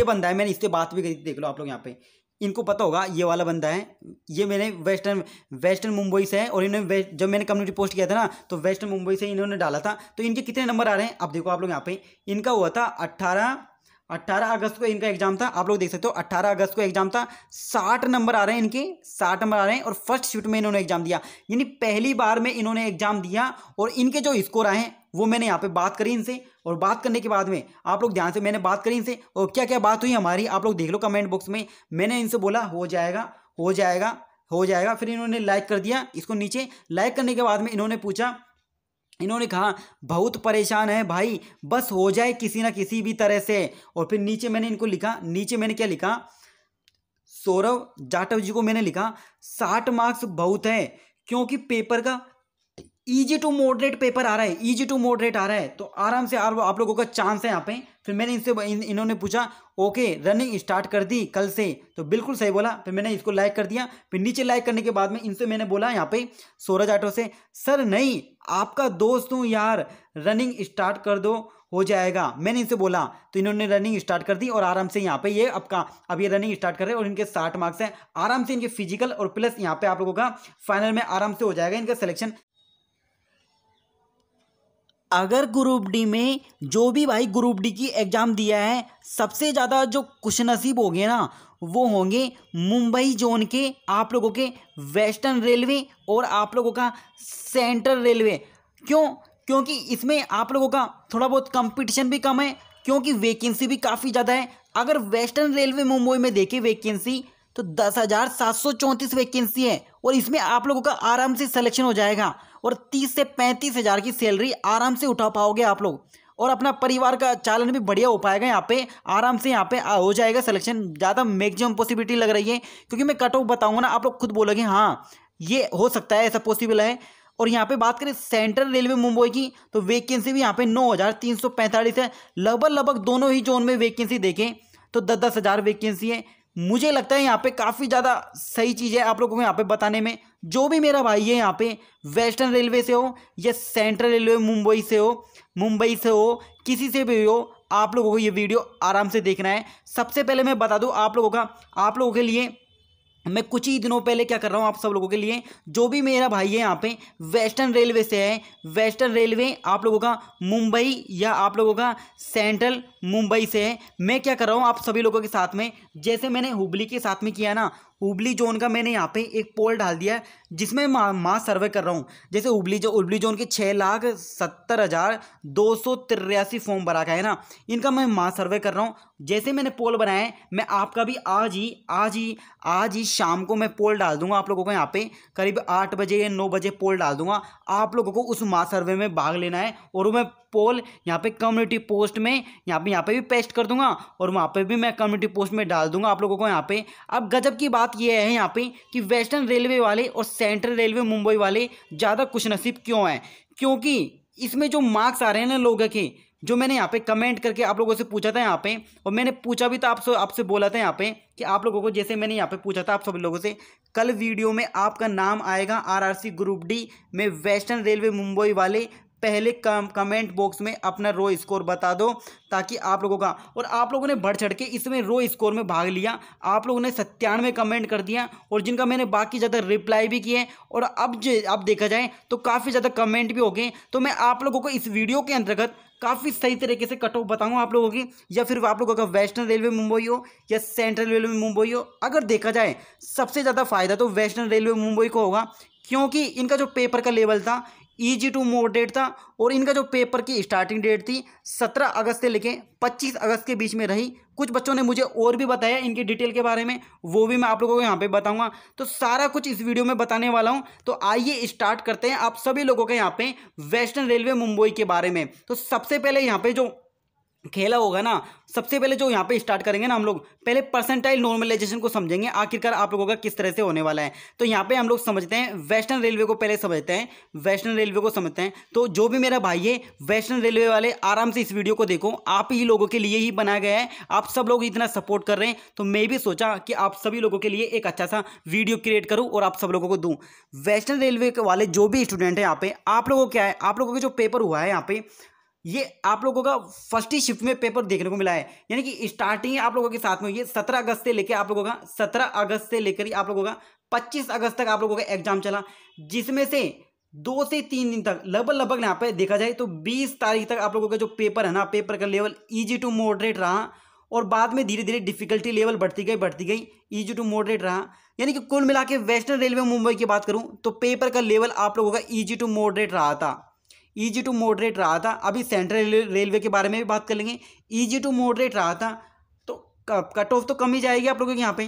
ये बंदा है मैंने इससे बात भी करी देख लो आप लोग यहाँ पे इनको पता होगा ये वाला बंदा है ये मैंने वेस्टर्न वेस्टर्न मुंबई से है और इन्होंने जब मैंने कम्युनिटी पोस्ट किया था ना तो वेस्टर्न मुंबई से इन्होंने डाला था तो इनके कितने नंबर आ रहे हैं अब देखो आप लोग यहाँ पे इनका हुआ था अट्ठारह अट्ठारह अगस्त को इनका एग्जाम था आप लोग देख सकते हो अट्ठारह अगस्त को एग्जाम था साठ नंबर आ रहे हैं इनके साठ नंबर आ रहे हैं और फर्स्ट शिफ्ट में इन्होंने एग्जाम दिया यानी पहली बार में इन्होंने एग्जाम दिया और इनके जो स्कोर आए हैं वो मैंने यहाँ पे बात करी इनसे और बात करने के बाद में आप लोग ध्यान से मैंने बात करी इनसे और क्या क्या बात हुई हमारी आप लोग देख लो कमेंट बॉक्स में मैंने इनसे बोला हो जाएगा हो जाएगा हो जाएगा फिर इन्होंने लाइक कर दिया इसको नीचे लाइक करने के बाद में इन्होंने पूछा इन्होंने कहा बहुत परेशान है भाई बस हो जाए किसी ना किसी भी तरह से और फिर नीचे मैंने इनको लिखा नीचे मैंने क्या लिखा सौरभ जाटव जी को मैंने लिखा साठ मार्क्स बहुत है क्योंकि पेपर का ईजी टू मॉडरेट पेपर आ रहा है ईजी टू मॉडरेट आ रहा है तो आराम से आप लोगों का चांस है यहाँ पे फिर मैंने इनसे इन, इन्होंने पूछा ओके रनिंग स्टार्ट कर दी कल से तो बिल्कुल सही बोला फिर मैंने इसको लाइक कर दिया फिर नीचे लाइक करने के बाद में इनसे मैंने बोला यहाँ पे सोरज जाटो से सर नहीं आपका दोस्त हूँ यार रनिंग स्टार्ट कर दो हो जाएगा मैंने इनसे बोला तो इन्होंने रनिंग स्टार्ट कर दी और आराम से यहाँ पे ये आपका अब ये रनिंग स्टार्ट कर रहे हैं और इनके साठ मार्क्स हैं आराम से इनके फिजिकल और प्लस यहाँ पे आप लोगों का फाइनल में आराम से हो जाएगा इनका सिलेक्शन अगर ग्रुप डी में जो भी भाई ग्रुप डी की एग्ज़ाम दिया है सबसे ज़्यादा जो कुछ नसीब होंगे ना वो होंगे मुंबई जोन के आप लोगों के वेस्टर्न रेलवे और आप लोगों का सेंट्रल रेलवे क्यों क्योंकि इसमें आप लोगों का थोड़ा बहुत कंपटीशन भी कम है क्योंकि वैकेंसी भी काफ़ी ज़्यादा है अगर वेस्टर्न रेलवे मुंबई में देखे वैकेंसी तो दस हज़ार सात सौ चौंतीस वैकेंसी है और इसमें आप लोगों का आराम से सलेक्शन हो जाएगा और तीस से पैंतीस हज़ार की सैलरी आराम से उठा पाओगे आप लोग और अपना परिवार का चालन भी बढ़िया हो पाएगा यहाँ पे आराम से यहाँ पे हो जाएगा सिलेक्शन ज़्यादा मैक्सिमम पॉसिबिलिटी लग रही है क्योंकि मैं कट ऑफ बताऊँगा ना आप लोग खुद बोलोगे हाँ ये हो सकता है ऐसा पॉसिबल है और यहाँ पे बात करें सेंट्रल रेलवे मुंबई की तो वैकेंसी भी यहाँ पे नौ हज़ार तीन सौ पैंतालीस है लगभग लगभग दोनों ही जोन में वैकेंसी देखें तो दस दस हज़ार वैकेंसी है मुझे लगता है यहाँ पे काफ़ी ज़्यादा सही चीज़ है आप लोगों को यहाँ पे बताने में जो भी मेरा भाई है यहाँ पे वेस्टर्न रेलवे से हो या सेंट्रल रेलवे मुंबई से हो मुंबई से हो किसी से भी हो आप लोगों को ये वीडियो आराम से देखना है सबसे पहले मैं बता दूँ आप लोगों का आप लोगों के लिए मैं कुछ ही दिनों पहले क्या कर रहा हूँ आप सब लोगों के लिए जो भी मेरा भाई है यहाँ पे वेस्टर्न रेलवे से है वेस्टर्न रेलवे आप लोगों का मुंबई या आप लोगों का सेंट्रल मुंबई से है मैं क्या कर रहा हूँ आप सभी लोगों के साथ में जैसे मैंने हुबली के साथ में किया ना हुबली जोन का मैंने यहाँ पे एक पोल डाल दिया जिसमें माँ माँ सर्वे कर रहा हूँ जैसे उबली जो उबली जोन के छः लाख सत्तर हज़ार दो सौ तिरासी फॉर्म भरा का है ना इनका मैं माँ सर्वे कर रहा हूँ जैसे मैंने पोल बनाए मैं आपका भी आज ही आज ही आज ही शाम को मैं पोल डाल दूंगा आप लोगों को यहाँ पे करीब आठ बजे या नौ बजे पोल डाल दूंगा आप लोगों को उस मा सर्वे में भाग लेना है और मैं पोल यहाँ पे कम्युनिटी पोस्ट में यहाँ पे यहाँ पे भी पेस्ट कर दूंगा और वहाँ पे भी मैं कम्युनिटी पोस्ट में डाल दूंगा आप लोगों को यहाँ पे अब गजब की बात यह है यहाँ पे कि वेस्टर्न रेलवे वाले और सेंट्रल रेलवे मुंबई वाले ज़्यादा कुछ नसीब क्यों हैं क्योंकि इसमें जो मार्क्स आ रहे हैं ना लोगों के जो मैंने यहाँ पे कमेंट करके आप लोगों से पूछा था यहाँ पे और मैंने पूछा भी था आपसे आपसे बोला था यहाँ पे कि आप लोगों को जैसे मैंने यहाँ पे पूछा था आप सभी लोगों से कल वीडियो में आपका नाम आएगा आरआरसी ग्रुप डी में वेस्टर्न रेलवे मुंबई वाले पहले कम कमेंट बॉक्स में अपना रो स्कोर बता दो ताकि आप लोगों का और आप लोगों ने बढ़ चढ़ के इसमें रो स्कोर में भाग लिया आप लोगों ने सत्तानवे कमेंट कर दिया और जिनका मैंने बाकी ज़्यादा रिप्लाई भी किए और अब जो अब देखा जाए तो काफ़ी ज़्यादा कमेंट भी हो गए तो मैं आप लोगों को इस वीडियो के अंतर्गत काफ़ी सही तरीके से कट ऑफ बताऊँ आप लोगों की या फिर आप लोगों का वेस्टर्न रेलवे मुंबई हो या सेंट्रल रेलवे मुंबई हो अगर देखा जाए सबसे ज़्यादा फ़ायदा तो वेस्टर्न रेलवे मुंबई को होगा क्योंकि इनका जो पेपर का लेवल था ईजी टू मूव डेट था और इनका जो पेपर की स्टार्टिंग डेट थी सत्रह अगस्त से लेके पच्चीस अगस्त के बीच में रही कुछ बच्चों ने मुझे और भी बताया इनकी डिटेल के बारे में वो भी मैं आप लोगों को यहाँ पे बताऊंगा तो सारा कुछ इस वीडियो में बताने वाला हूँ तो आइए स्टार्ट करते हैं आप सभी लोगों के यहाँ पे वेस्टर्न रेलवे मुंबई के बारे में तो सबसे पहले यहाँ पे जो खेला होगा ना सबसे पहले जो यहाँ पे स्टार्ट करेंगे ना हम लोग पहले परसेंटाइल नॉर्मलाइजेशन को समझेंगे आखिरकार आप लोगों का किस तरह से होने वाला है तो यहाँ पे हम लोग समझते हैं वेस्टर्न रेलवे को पहले समझते हैं वेस्टर्न रेलवे को समझते हैं तो जो भी मेरा भाई है वेस्टर्न रेलवे वाले आराम से इस वीडियो को देखो आप ही लोगों के लिए ही बनाया गया है आप सब लोग इतना सपोर्ट कर रहे हैं तो मैं भी सोचा कि आप सभी लोगों के लिए एक अच्छा सा वीडियो क्रिएट करूँ और आप सब लोगों को दूँ वेस्टर्न रेलवे वाले जो भी स्टूडेंट हैं यहाँ पे आप लोगों क्या है आप लोगों का जो पेपर हुआ है यहाँ पे ये आप लोगों का फर्स्ट ही शिफ्ट में पेपर देखने को मिला है यानी कि स्टार्टिंग आप लोगों के साथ में ये सत्रह अगस्त से लेकर आप लोगों का सत्रह अगस्त से लेकर आप लोगों का पच्चीस अगस्त तक आप लोगों का एग्जाम चला जिसमें से दो से तीन दिन तक लगभग लगभग यहाँ पे देखा जाए तो बीस तारीख तक आप लोगों का जो पेपर है ना पेपर का लेवल ईजी टू मॉडरेट रहा और बाद में धीरे धीरे डिफिकल्टी लेवल बढ़ती गई बढ़ती गई ईजी टू मॉडरेट रहा यानी कि कुल मिला के वेस्टर्न रेलवे मुंबई की बात करूँ तो पेपर का लेवल आप लोगों का ईजी टू मॉडरेट रहा था ईजी टू मॉडरेट रहा था अभी सेंट्रल रेलवे के बारे में भी बात कर लेंगे ईजी टू मॉडरेट रहा था तो कट ऑफ तो कम ही जाएगी आप लोगों के यहाँ पे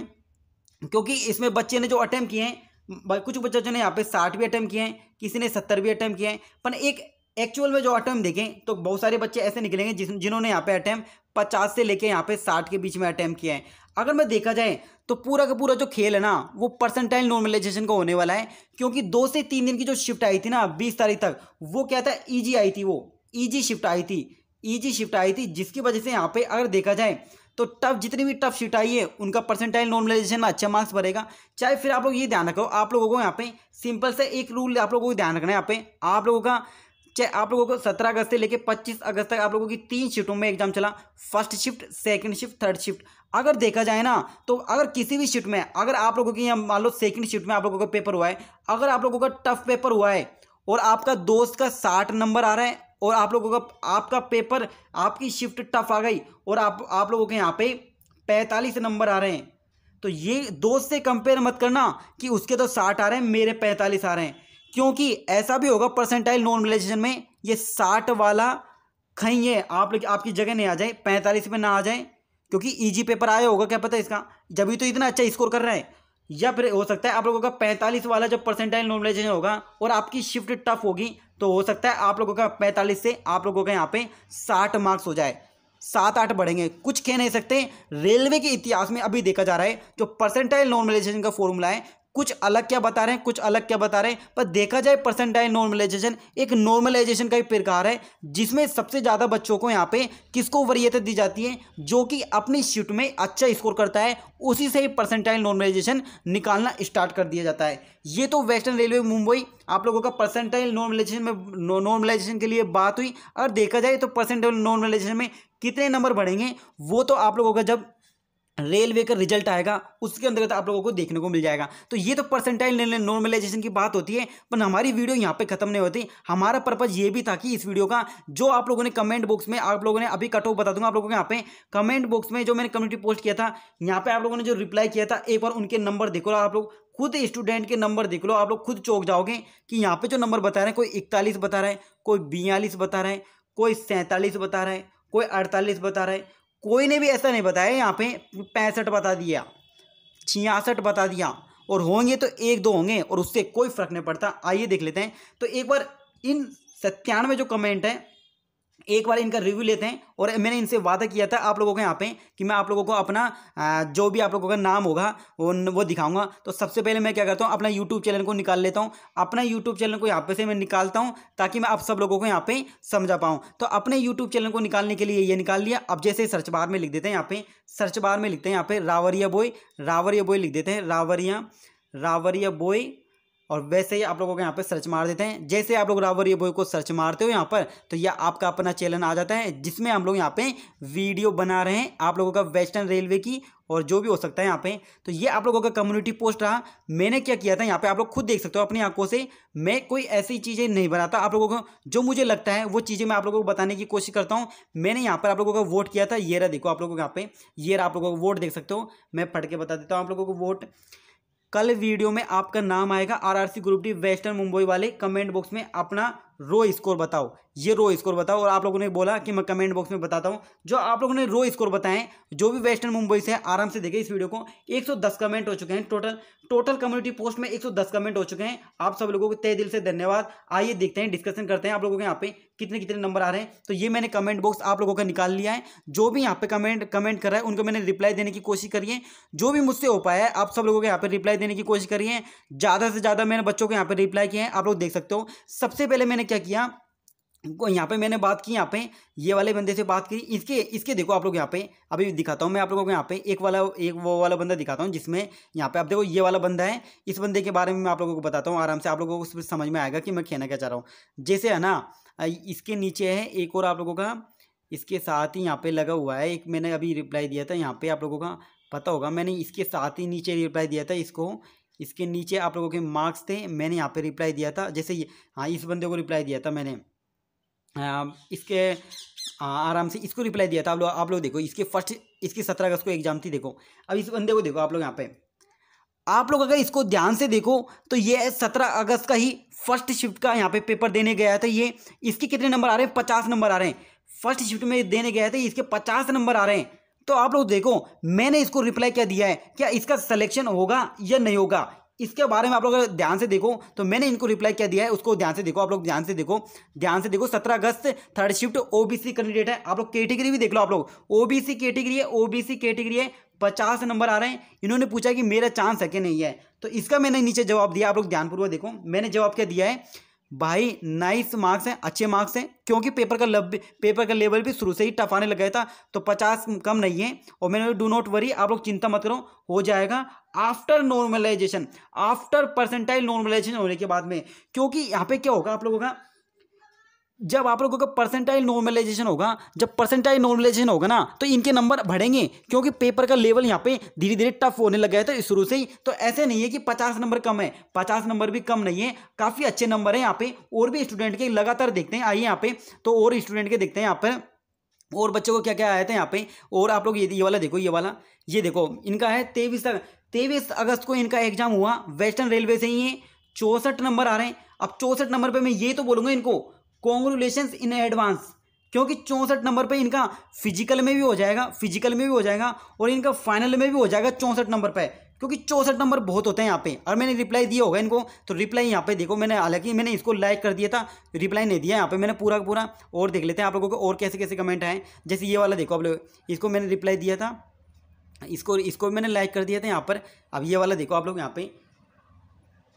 क्योंकि इसमें बच्चे ने जो अटैम्प किए हैं कुछ बच्चों ने यहाँ पे साठ भी अटैम्प किए हैं किसी ने सत्तर भी अटैम्प किए हैं पर एक एक्चुअल में जो अटैम्प देखें तो बहुत सारे बच्चे ऐसे निकलेंगे जिस जिन्होंने यहाँ पे अटैम्प पचास से लेके यहाँ पे साठ के बीच में अटैम्प्ट किया है अगर मैं देखा जाए तो पूरा का पूरा जो खेल है ना वो परसेंटाइल नॉर्मलाइजेशन का होने वाला है क्योंकि दो से तीन दिन की जो शिफ्ट आई थी ना बीस तारीख तक वो क्या था ईजी आई थी वो ईजी शिफ्ट आई थी ईजी शिफ्ट आई थी जिसकी वजह से यहाँ पे अगर देखा जाए तो टफ जितनी भी टफ शिफ्ट आई है उनका परसेंटाइल नॉर्मलाइजेशन में अच्छा मार्क्स बढ़ेगा चाहे फिर आप लोग ये ध्यान रखो आप लोगों को यहाँ पे सिंपल से एक रूल आप लोगों को ध्यान रखना है यहाँ पे आप लोगों का चाहे आप लोगों को सत्रह अगस्त से लेकर पच्चीस अगस्त तक आप लोगों की तीन शिफ्टों में एग्जाम चला first shift second shift third shift अगर देखा जाए ना तो अगर किसी भी शिफ्ट में अगर आप लोगों की मान लो सेकंड शिफ्ट में आप लोगों का पेपर हुआ है अगर आप लोगों का टफ पेपर हुआ है और आपका दोस्त का साठ नंबर आ रहा है और आप लोगों का आपका पेपर आपकी शिफ्ट टफ आ गई और आप आप लोगों के यहाँ पे पैंतालीस नंबर आ रहे हैं तो ये दोस्त से कंपेयर मत करना कि उसके तो साठ आ रहे हैं मेरे पैंतालीस आ रहे हैं क्योंकि ऐसा भी होगा परसेंटाइल नॉर्मलाइजेशन में ये साठ वाला कहीं आप लोग आपकी जगह नहीं आ जाए पैंतालीस में ना आ जाए क्योंकि ईजी e पेपर आया होगा क्या पता इसका जब ही तो इतना अच्छा स्कोर कर रहा है या फिर हो सकता है आप लोगों का पैंतालीस वाला जब परसेंटाइल नॉर्मलाइजेशन होगा और आपकी शिफ्ट टफ होगी तो हो सकता है आप लोगों का पैंतालीस से आप लोगों का यहाँ पे साठ मार्क्स हो जाए सात आठ बढ़ेंगे कुछ कह नहीं सकते रेलवे के इतिहास में अभी देखा जा रहा है जो परसेंटाइल नॉर्मलाइजेशन का फॉर्मूला है कुछ अलग क्या बता रहे हैं कुछ अलग क्या बता रहे हैं पर देखा जाए परसेंटाइल नॉर्मलाइजेशन एक नॉर्मलाइजेशन का ही प्रकार है जिसमें सबसे ज़्यादा बच्चों को यहाँ पे किसको वरीयता दी जाती है जो कि अपनी शिफ्ट में अच्छा स्कोर करता है उसी से ही परसेंटाइल नॉर्मलाइजेशन निकालना स्टार्ट कर दिया जाता है ये तो वेस्टर्न रेलवे मुंबई आप लोगों का परसेंटाइल नॉर्मलाइजेशन में नॉर्मलाइजेशन के लिए बात हुई अगर देखा जाए तो परसेंटाइल नॉर्मलाइजेशन में कितने नंबर बढ़ेंगे वो तो आप लोगों का जब रेलवे का रिजल्ट आएगा उसके अंतर्गत आप लोगों को देखने को मिल जाएगा तो ये तो परसेंटाइल नॉर्मलाइजेशन की बात होती है पर हमारी वीडियो यहाँ पे खत्म नहीं होती हमारा पर्पज ये भी था कि इस वीडियो का जो आप लोगों ने कमेंट बॉक्स में आप लोगों ने अभी कट ऑफ बता दूंगा आप लोगों को यहाँ पे कमेंट बॉक्स में जो मैंने कम्युनिटी पोस्ट किया था यहाँ पे आप लोगों ने जो रिप्लाई किया था एक बार उनके नंबर देखो आप लोग खुद स्टूडेंट के नंबर देख लो आप लोग खुद चौक जाओगे कि यहाँ पे जो नंबर बता रहे हैं कोई इकतालीस बता रहा है कोई बयालीस बता रहा है कोई सैंतालीस बता रहा है कोई अड़तालीस बता रहा है कोई ने भी ऐसा नहीं बताया यहाँ पे पैंसठ बता दिया छियासठ बता दिया और होंगे तो एक दो होंगे और उससे कोई फर्क नहीं पड़ता आइए देख लेते हैं तो एक बार इन सत्तानवे जो कमेंट हैं एक बार इनका रिव्यू लेते हैं और मैंने इनसे वादा किया था आप लोगों के यहाँ पे कि मैं आप लोगों को अपना जो भी आप लोगों का नाम होगा वो वो दिखाऊंगा तो सबसे पहले मैं क्या करता हूँ अपना यूट्यूब चैनल को निकाल लेता हूँ अपना यूट्यूब चैनल को यहाँ पे से मैं निकालता हूँ ताकि मैं आप सब लोगों को यहाँ पे समझा पाऊँ तो अपने यूट्यूब चैनल को निकालने के लिए ये निकाल लिया अब जैसे सर्च बार में लिख देते हैं यहाँ पे सर्च बार में लिखते हैं यहाँ पे रावरिया बोय रावरिया बोय लिख देते हैं रावरिया रावरिया बोय और वैसे ही आप लोगों को यहाँ पर सर्च मार देते हैं जैसे आप लोग रावर ये बॉय को सर्च मारते हो यहाँ पर तो यह आपका अपना चैनल आ जाता है जिसमें हम लोग यहाँ पे वीडियो बना रहे हैं आप लोगों का वेस्टर्न रेलवे की और जो भी हो सकता है यहाँ पे तो ये आप लोगों का कम्युनिटी पोस्ट रहा मैंने क्या किया था यहाँ पे आप लोग खुद देख सकते हो अपनी आंखों से मैं कोई ऐसी चीज़ें नहीं बनाता आप लोगों को जो मुझे लगता है वो चीज़ें मैं आप लोगों को बताने की कोशिश करता हूँ मैंने यहाँ पर आप लोगों का वोट किया था ये रहा देखो आप लोगों को यहाँ पे ये रहा आप लोगों को वोट देख सकते हो मैं फट के बता देता हूँ आप लोगों को वोट कल वीडियो में आपका नाम आएगा RRC group D western Mumbai वाले कमेंट बॉक्स में अपना रो स्कोर बताओ ये रो स्कोर बताओ और आप लोगों ने बोला कि मैं कमेंट बॉक्स में बताता हूँ जो आप लोगों ने रो स्कोर बताएं जो भी वेस्टर्न मुंबई से आराम से देखे इस वीडियो को 110 कमेंट हो चुके हैं टोटल टोटल कम्युनिटी पोस्ट में 110 कमेंट हो चुके हैं आप सब लोगों को तय दिल से धन्यवाद आइए देखते हैं डिस्कशन करते हैं आप लोगों के यहाँ पे कितने कितने नंबर आ रहे हैं तो ये मैंने कमेंट बॉक्स आप लोगों का निकाल लिया है जो भी यहाँ पे कमेंट कमेंट कर रहा है उनको मैंने रिप्लाई देने की कोशिश करी है जो भी मुझसे हो पाया है आप सब लोगों के यहाँ पे रिप्लाई देने की कोशिश करी है ज़्यादा से ज़्यादा मैंने बच्चों को यहाँ पे रिप्लाई किए हैं आप लोग देख सकते हो सबसे पहले मैंने मैंने क्या किया यहाँ पे मैंने बात की यहाँ पे ये वाले बंदे से बात की इसके इसके देखो आप लोग यहाँ पे अभी दिखाता हूँ मैं आप लोगों को यहाँ पे एक वाला एक वो वाला बंदा दिखाता हूँ जिसमें यहाँ पे आप देखो ये वाला बंदा है इस बंदे के बारे में मैं आप लोगों को बताता हूँ आराम से आप लोगों को समझ में आएगा कि मैं कहना क्या चाह रहा हूँ जैसे है ना इसके नीचे है एक और आप लोगों का इसके साथ ही यहाँ पे लगा हुआ है एक मैंने अभी रिप्लाई दिया था यहाँ पे आप लोगों का पता होगा मैंने इसके साथ ही नीचे रिप्लाई दिया था इसको इसके नीचे आप लोगों के मार्क्स थे मैंने यहाँ पे रिप्लाई दिया था जैसे ये हाँ इस बंदे को रिप्लाई दिया था मैंने आ, इसके आ, आराम से इसको रिप्लाई दिया था आप लोग आप लोग देखो इसके फर्स्ट इसकी सत्रह अगस्त को एग्जाम थी देखो अब इस बंदे को देखो आप लोग यहाँ पे आप लोग अगर इसको ध्यान से देखो तो ये सत्रह अगस्त का ही फर्स्ट शिफ्ट का यहाँ पे पेपर देने गया था ये इसके कितने नंबर आ रहे हैं पचास नंबर आ रहे हैं फर्स्ट शिफ्ट में देने गया था इसके पचास नंबर आ रहे हैं तो आप लोग देखो मैंने इसको रिप्लाई क्या दिया है क्या इसका सिलेक्शन होगा या नहीं होगा इसके बारे में आप लोग ध्यान से देखो तो मैंने इनको रिप्लाई क्या दिया है उसको ध्यान से देखो आप लोग ध्यान से देखो ध्यान से देखो सत्रह अगस्त थर्ड शिफ्ट ओबीसी कैंडिडेट है आप लोग कैटेगरी भी देख लो आप लोग ओबीसी कैटेगरी है ओबीसी कैटेगरी है पचास नंबर आ रहे हैं इन्होंने पूछा कि मेरा चांस है कि नहीं है तो इसका मैंने नीचे जवाब दिया आप लोग ध्यानपूर्वक देखो मैंने जवाब क्या दिया है भाई नाइस मार्क्स हैं अच्छे मार्क्स हैं क्योंकि पेपर का लब पेपर का लेवल भी शुरू से ही टफ आने लग गया था तो पचास कम नहीं है और मैंने डू नॉट वरी आप लोग चिंता मत करो हो जाएगा after normalization after percentile normalization होने के बाद में क्योंकि यहाँ पे क्या होगा आप लोगों का जब आप लोगों का परसेंटाइल नॉर्मलाइजेशन होगा जब परसेंटाइल नॉर्मलाइजेशन होगा ना तो इनके नंबर बढ़ेंगे क्योंकि पेपर का लेवल यहाँ पे धीरे धीरे टफ होने लगा है तो शुरू से ही तो ऐसे नहीं है कि पचास नंबर कम है पचास नंबर भी कम नहीं है काफ़ी अच्छे नंबर है यहाँ पे और भी स्टूडेंट के लगातार देखते हैं आइए यहाँ पे तो और स्टूडेंट के देखते हैं यहाँ पर और बच्चों को क्या क्या आया था यहाँ पे और आप लोग ये ये वाला देखो ये वाला ये देखो इनका है तेईस तेईस अगस्त को इनका एग्जाम हुआ वेस्टर्न रेलवे से ही है चौंसठ नंबर आ रहे हैं अब चौंसठ नंबर पे मैं ये तो बोलूँगा इनको कॉन्ग्रुलेशन इन एडवांस क्योंकि चौंसठ नंबर पे इनका फिजिकल में भी हो जाएगा फिजिकल में भी हो जाएगा और इनका फाइनल में भी हो जाएगा चौंसठ नंबर पे क्योंकि चौंसठ नंबर बहुत होते हैं यहाँ पे और मैंने रिप्लाई दिया होगा इनको तो रिप्लाई यहाँ पे देखो मैंने हालांकि मैंने इसको लाइक कर दिया था रिप्लाई नहीं दिया यहाँ पे मैंने पूरा पूरा और देख लेते हैं आप लोगों को और कैसे कैसे कमेंट आए जैसे ये वाला देखो आप लोग इसको मैंने रिप्लाई दिया था इसको इसको मैंने लाइक कर दिया था यहाँ पर अब ये वाला देखो आप लोग यहाँ पर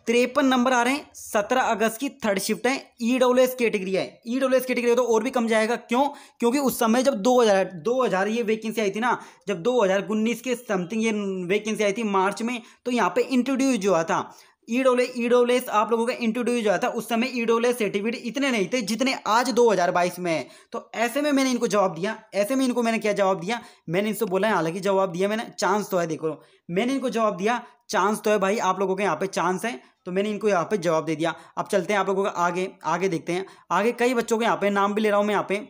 तिरपन नंबर आ रहे हैं सत्रह अगस्त की थर्ड शिफ्ट e है ई डब्ल्यू एस कैटेगरी है ई डब्ल्यू एस कैटेगरी तो और भी कम जाएगा क्यों क्योंकि उस समय जब दो हज़ार दो हज़ार ये वैकेंसी आई थी ना जब दो हज़ार उन्नीस के समथिंग ये वैकेंसी आई थी मार्च में तो यहाँ पे इंट्रोड्यूस हुआ था ईडोले e ईडोलेस e आप लोगों का इंट्रोड्यूस हुआ था उस समय ईडोलेस e सर्टिफिकेट इतने नहीं थे जितने आज 2022 में है तो ऐसे में मैंने इनको जवाब दिया ऐसे में इनको मैंने क्या जवाब दिया मैंने इनसे बोला है हालांकि जवाब दिया मैंने चांस तो है देखो मैंने इनको जवाब दिया चांस तो है भाई आप लोगों के यहाँ पे चांस है तो मैंने इनको यहाँ पे जवाब दे दिया अब चलते हैं आप लोगों का आगे आगे देखते हैं आगे कई बच्चों के यहाँ पे नाम भी ले रहा हूँ मैं यहाँ पे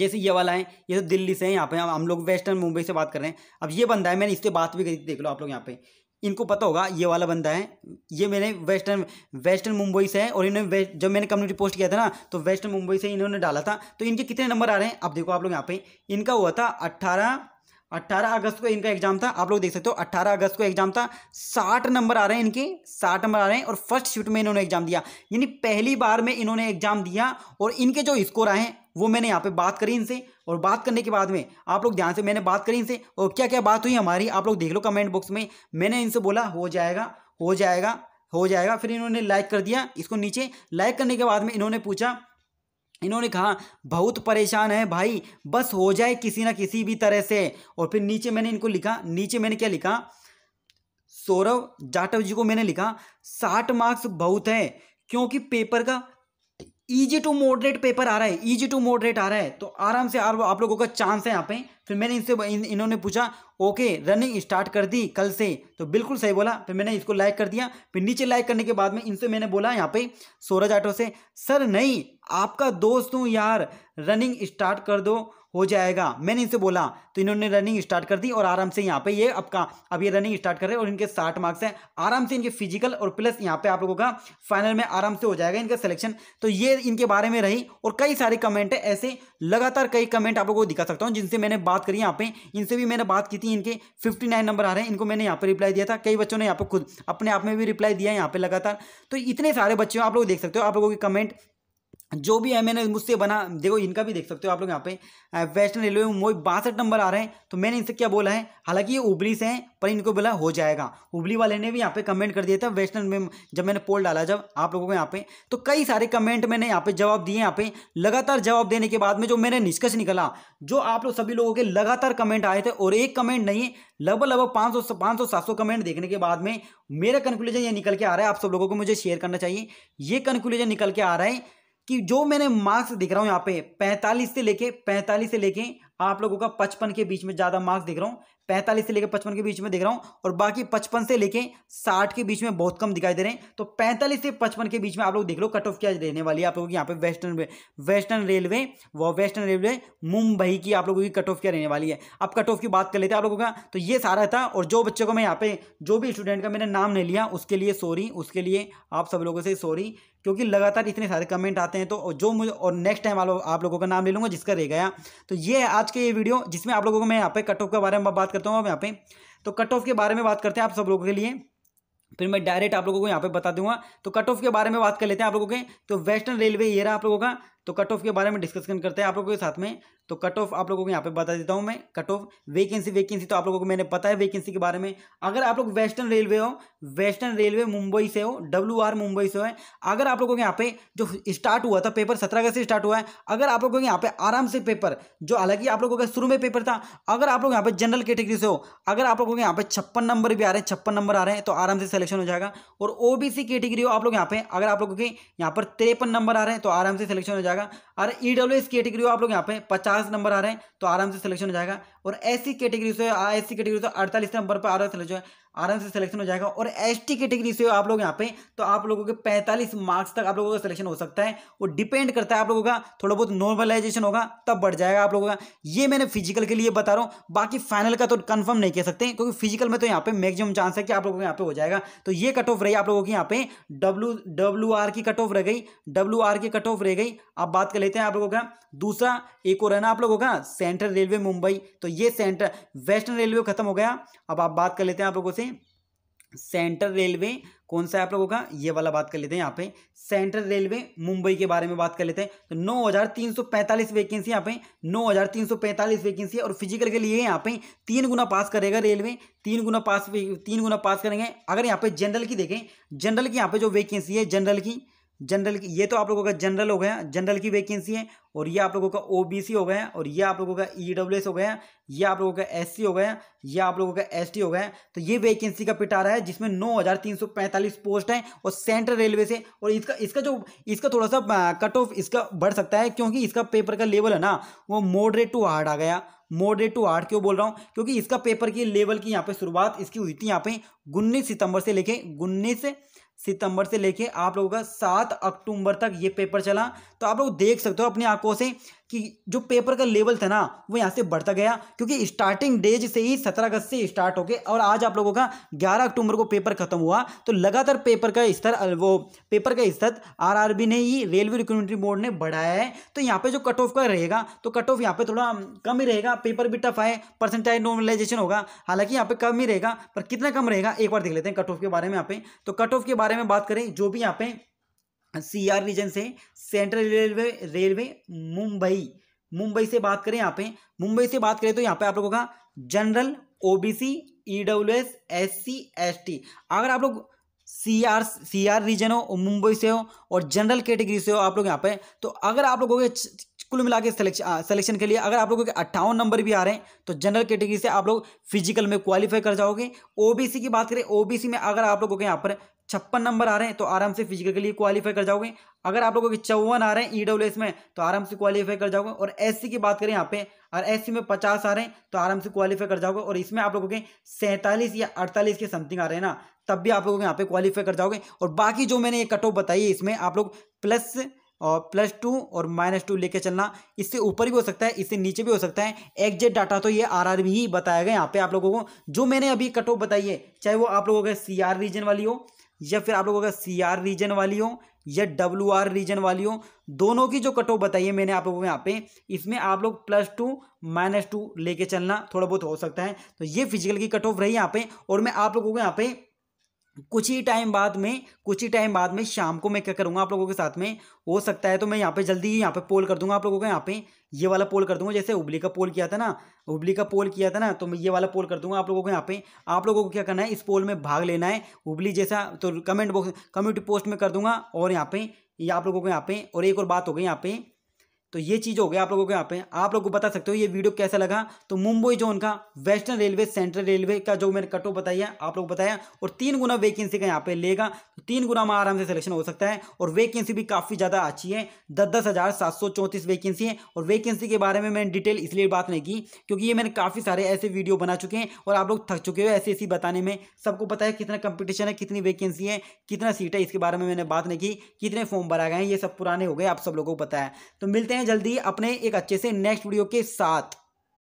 जैसे ये वाला है ये तो दिल्ली से है यहाँ पे हम लोग वेस्टर्न मुंबई से बात कर रहे हैं अब ये बंदा है मैंने इससे बात भी करी देख लो आप लोग यहाँ पे इनको पता होगा ये वाला बंदा है ये मैंने वेस्टर्न वेस्टर्न मुंबई से है और इन्होंने जब मैंने कम्युनिटी पोस्ट किया था ना तो वेस्टर्न मुंबई से इन्होंने डाला था तो इनके कितने नंबर आ रहे हैं अब देखो आप लोग यहाँ पे इनका हुआ था अट्ठारह अट्ठारह अगस्त को इनका एग्जाम था आप लोग देख सकते हो अट्ठारह अगस्त को एग्जाम था साठ नंबर आ रहे हैं इनके साठ नंबर आ रहे हैं और फर्स्ट शिफ्ट में इन्होंने एग्जाम दिया यानी पहली बार में इन्होंने एग्जाम दिया और इनके जो स्कोर आए हैं वो मैंने यहाँ पे बात करी इनसे और बात करने के बाद में आप लोग ध्यान से मैंने बात करी इनसे और क्या क्या बात हुई हमारी आप लोग देख लो कमेंट बॉक्स में मैंने इनसे बोला हो जाएगा हो जाएगा हो जाएगा फिर इन्होंने लाइक कर दिया इसको नीचे लाइक करने के बाद में इन्होंने पूछा इन्होंने कहा बहुत परेशान है भाई बस हो जाए किसी ना किसी भी तरह से और फिर नीचे मैंने इनको लिखा नीचे मैंने क्या लिखा सौरव जाटव जी को मैंने लिखा साठ मार्क्स बहुत है क्योंकि पेपर का ईजी टू मॉडरेट पेपर आ रहा है ईजी टू मॉडरेट आ रहा है तो आराम से आप लोगों का चांस है यहाँ पे फिर मैंने इनसे इन, इन्होंने पूछा ओके रनिंग स्टार्ट कर दी कल से तो बिल्कुल सही बोला फिर मैंने इसको लाइक कर दिया फिर नीचे लाइक करने के बाद में इनसे मैंने बोला यहाँ पे सोरज आटो से सर नहीं आपका दोस्त हूँ यार रनिंग स्टार्ट कर दो हो जाएगा मैंने इनसे बोला तो इन्होंने रनिंग स्टार्ट कर दी और आराम से यहाँ पे ये आपका अब ये रनिंग स्टार्ट कर रहे हैं और इनके साठ मार्क्स हैं आराम से इनके फिजिकल और प्लस यहाँ पे आप लोगों का फाइनल में आराम से हो जाएगा इनका सिलेक्शन तो ये इनके बारे में रही और कई सारे कमेंट है ऐसे लगातार कई कमेंट आप लोगों को दिखा सकता हूँ जिनसे मैंने बात करी यहाँ पे इनसे भी मैंने बात की थी इनके फिफ्टी नंबर आ रहे हैं इनको मैंने यहाँ पर रिप्लाई दिया था कई बच्चों ने यहाँ पर खुद अपने आप में भी रिप्लाई दिया यहाँ पे लगातार तो इतने सारे बच्चे आप लोग देख सकते हो आप लोगों के कमेंट जो भी है मैंने मुझसे बना देखो इनका भी देख सकते हो आप लोग यहाँ पे वेस्टर्न रेलवे में मोहित बासठ नंबर आ रहे हैं तो मैंने इनसे क्या बोला है हालांकि ये उबली से हैं पर इनको बोला हो जाएगा उबली वाले ने भी यहाँ पे कमेंट कर दिया था वेस्टर्न में जब मैंने पोल डाला जब आप लोगों को यहाँ पे तो कई सारे कमेंट मैंने यहाँ पे जवाब दिए यहाँ पे लगातार जवाब देने के बाद में जो मैंने निष्कर्ष निकला जो आप लोग सभी लोगों के लगातार कमेंट आए थे और एक कमेंट नहीं लगभग लगभग पाँच सौ पाँच सौ सात सौ कमेंट देखने के बाद में मेरा कंक्लूजन ये निकल के आ रहा है आप सब लोगों को मुझे शेयर करना चाहिए ये कंक्लूजन निकल के आ रहा है कि जो मैंने मार्क्स दिख रहा हूँ यहाँ पे पैंतालीस से लेके पैंतालीस से लेके आप लोगों का पचपन के बीच में ज़्यादा मार्क्स दिख रहा हूँ पैंतालीस से लेके पचपन के बीच में दिख रहा हूँ और बाकी पचपन से लेके साठ के बीच में बहुत कम दिखाई दे रहे हैं तो पैंतालीस से पचपन के बीच में आप लोग देख लो कट ऑफ क्या रहने वाली है आप लोगों की यहाँ पे वेस्टर्न वेस्टर्न रेलवे वो वेस्टर्न रेलवे मुंबई की आप लोगों की कट ऑफ क्या रहने वाली है अब कट ऑफ की बात कर लेते हैं आप लोगों का तो ये सारा था और जो बच्चों को मैं यहाँ पे जो भी स्टूडेंट का मैंने नाम नहीं लिया उसके लिए सॉरी उसके लिए आप सब लोगों से सॉरी क्योंकि लगातार इतने सारे कमेंट आते हैं तो जो मुझे और नेक्स्ट टाइम आप लोगों का नाम ले लूँगा जिसका रह गया तो ये है आज के ये वीडियो जिसमें आप लोगों को मैं यहाँ पे कट ऑफ के बारे में बात करता हूँ अब यहाँ पे तो कट ऑफ के बारे में बात करते हैं आप सब लोगों के लिए फिर मैं डायरेक्ट आप लोगों को यहाँ पे बता दूंगा तो कट ऑफ के बारे में बात कर लेते हैं आप लोगों के तो वेस्टर्न रेलवे ये रहा आप लोगों का तो कट ऑफ के बारे में डिस्कशन करते हैं आप लोगों के साथ में तो कट ऑफ आप लोगों को यहाँ पे बता देता हूँ मैं कट ऑफ वैकेंसी वैकेंसी तो आप लोगों को मैंने पता है वैकेंसी के बारे में अगर आप लोग वेस्टर्न रेलवे हो वेस्टर्न रेलवे मुंबई से हो डब्ल्यू आर मुंबई से हो अगर आप लोगों के यहाँ पे जो स्टार्ट हुआ था पेपर सत्रह अगस्त से स्टार्ट हुआ है अगर आप लोगों के यहाँ पे आराम से पेपर जो हालांकि आप लोगों का शुरू में पेपर था अगर आप लोग यहाँ पे जनरल कैटेगरी से हो अगर आप लोगों के यहाँ पे छप्पन नंबर भी आ रहे हैं छप्पन नंबर आ रहे हैं तो आराम से सिलेक्शन हो जाएगा और ओबीसी कैटेगरी हो आप लोग यहाँ पे अगर आप लोगों के यहाँ पर तिरपन नंबर आ रहे हैं तो आराम से सिलेक्शन हो जाएगा 大家。और ई डब्ल्यू एस कैटेगरी आप लोग यहाँ पे पचास नंबर आ रहे हैं तो आराम से सिलेक्शन हो जाएगा और एस सी कैटेगरी से एस सी कैटेगरी से अड़तालीस नंबर पर आराम से आराम से सिलेक्शन हो जाएगा और एस टी कैटेगरी से आप लोग यहाँ पे तो आप लोगों के पैंतालीस मार्क्स तक आप लोगों का सिलेक्शन हो सकता है वो डिपेंड करता है आप लोगों का थोड़ा बहुत नॉर्मलाइजेशन होगा तब बढ़ जाएगा आप लोगों का ये मैंने फिजिकल के लिए बता रहा हूँ बाकी फाइनल का तो कन्फर्म नहीं कह सकते क्योंकि फिजिकल में तो यहाँ पे मैक्सिमम चांस है कि आप लोगों को यहाँ पे हो जाएगा तो ये कट ऑफ रही आप लोगों की यहाँ पे डब्ल्यू डब्ल्यू आर की कट ऑफ रह गई डब्ल्यू आर की कट ऑफ रह गई आप बात कर लेते हैं आप लोगों का दूसरा एक और है ना आप लोगों का सेंट्रल रेलवे मुंबई तो ये सेंट्रल वेस्टर्न रेलवे खत्म हो गया अब आप बात कर लेते हैं आप लोगों से सेंट्रल रेलवे कौन सा है आप लोगों का ये वाला बात कर लेते हैं यहाँ पे सेंट्रल रेलवे मुंबई के बारे में बात कर लेते हैं तो 9,345 वैकेंसी यहाँ पे 9,345 वैकेंसी है और फिजिकल के लिए यहाँ पे तीन गुना पास करेगा रेलवे तीन गुना पास तीन गुना पास करेंगे अगर यहाँ पे जनरल की देखें जनरल की यहाँ पे जो वैकेंसी है जनरल की जनरल की ये तो आप लोगों का जनरल हो गया जनरल की वैकेंसी है और ये आप लोगों का ओबीसी हो गया और ये आप लोगों का ईडब्ल्यूएस e हो गया ये आप लोगों का एससी हो गया ये आप लोगों का एसटी हो गया तो ये वैकेंसी का पिटारा है जिसमें 9,345 पोस्ट हैं और सेंट्रल रेलवे से और इसका इसका जो इसका थोड़ा सा कट ऑफ इसका बढ़ सकता है क्योंकि इसका पेपर का लेवल है ना वो मॉडरेट टू हार्ड आ गया मॉडरेट टू हार्ड क्यों बोल रहा हूँ क्योंकि इसका पेपर की लेवल की यहाँ पे शुरुआत इसकी हुई थी यहाँ पे उन्नीस सितंबर से लेके उन्नीस सितंबर से लेके आप लोगों का सात अक्टूबर तक ये पेपर चला तो आप लोग देख सकते हो अपनी आंखों से कि जो पेपर का लेवल था ना वो यहाँ से बढ़ता गया क्योंकि स्टार्टिंग डेज से ही सत्रह अगस्त से स्टार्ट हो गए और आज आप लोगों का ग्यारह अक्टूबर को पेपर खत्म हुआ तो लगातार पेपर का स्तर वो पेपर का स्तर आरआरबी ने ही रेलवे रिक्रूटमेंट बोर्ड ने बढ़ाया है तो यहाँ पे जो कट ऑफ का रहेगा तो कट ऑफ यहाँ पर थोड़ा कम ही रहेगा पेपर भी टफ है परसेंटाइज नॉर्मलाइजेशन होगा हालांकि यहाँ पर कम ही रहेगा पर कितना कम रहेगा एक बार देख लेते हैं कट ऑफ के बारे में यहाँ पे तो कट ऑफ के बारे में बात करें जो भी यहाँ पे सीआर रीजन से central railway railway Mumbai Mumbai से बात करें यहाँ पे मुंबई से बात करें तो यहाँ पे आप लोगों का general OBC E W S S C S T अगर आप लोग C R C R region हो मुंबई से हो और जनरल कैटेगरी से हो आप लोग यहाँ पे तो अगर आप लोगों के कुल मिला के सिलेक्शन सिलेक्शन के लिए अगर आप लोगों के अट्ठावन नंबर भी आ रहे हैं तो जनरल कैटेगरी से आप लोग फिजिकल में क्वालिफाई कर जाओगे ओबीसी की बात करें ओबीसी में अगर आप लोगों के यहाँ पर छप्पन नंबर आ रहे हैं तो आराम से फिजिकल के लिए क्वालिफाई कर जाओगे अगर आप लोगों के चौवन आ रहे हैं ई e में तो आराम से क्वालिफाई कर जाओगे और एस की बात करें यहाँ पे और एस में पचास आ रहे हैं तो आराम से क्वालिफाई कर जाओगे और इसमें आप लोगों के सैंतालीस या अड़तालीस के समथिंग आ रहे हैं ना तब भी आप लोग यहाँ पे क्वालिफाई कर जाओगे और बाकी जो मैंने ये कट ऑफ बताई है इसमें आप लोग प्लस और प्लस टू और माइनस टू लेके चलना इससे ऊपर भी हो सकता है इससे नीचे भी हो सकता है एग्जेक्ट डाटा तो ये आर आर ही बताया गया यहाँ पे आप लोगों को जो मैंने अभी कट ऑफ बताई है चाहे वो आप लोगों के सीआर रीजन वाली हो या फिर आप लोगों का सी आर रीजन वाली हो या डब्ल्यू आर रीजन वाली हो दोनों की जो कट ऑफ बताई है मैंने आप लोगों को यहाँ पे इसमें आप लोग प्लस टू माइनस टू लेके चलना थोड़ा बहुत हो सकता है तो ये फिजिकल की कट ऑफ रही यहाँ पे और मैं आप लोगों को यहाँ पे कुछ ही टाइम बाद में कुछ ही टाइम बाद में शाम को मैं क्या करूँगा आप लोगों के साथ में हो सकता है तो मैं यहाँ पे जल्दी ही यहाँ पे पोल कर दूंगा आप लोगों का यहाँ पे ये वाला पोल कर दूंगा जैसे उबली का पोल किया था ना उबली का पोल किया था ना तो मैं ये वाला पोल कर दूंगा आप लोगों को यहाँ पे आप लोगों को क्या करना है इस पोल में भाग लेना है उबली जैसा तो कमेंट बॉक्स कम्युनिटी पोस्ट में कर दूंगा और यहाँ पे ये आप लोगों को यहाँ पे और एक और बात हो गई यहाँ पे तो ये चीज़ हो गया आप लोगों के यहाँ पे आप लोगों को बता सकते हो ये वीडियो कैसा लगा तो मुंबई जोन का वेस्टर्न रेलवे सेंट्रल रेलवे का जो मैंने कटो बताया आप लोग बताया और तीन गुना वेकेंसी का यहाँ पे लेगा तो तीन गुना में आराम से सिलेक्शन हो सकता है और वेकेंसी भी काफ़ी ज़्यादा अच्छी है दस दस हज़ार सात सौ चौंतीस वेकेंसी है और वेकेंसी के बारे में मैंने डिटेल इसलिए बात नहीं की क्योंकि ये मैंने काफ़ी सारे ऐसे वीडियो बना चुके हैं और आप लोग थक चुके हो ऐसे ऐसी बताने में सबको पता है कितना कंपिटिशन है कितनी वेकेंसी है कितना सीट है इसके बारे में मैंने बात नहीं की कितने फॉर्म भरा गए हैं ये सब पुराने हो गए आप सब लोगों को पता है तो मिलते हैं हैं जल्दी अपने एक अच्छे से नेक्स्ट वीडियो के साथ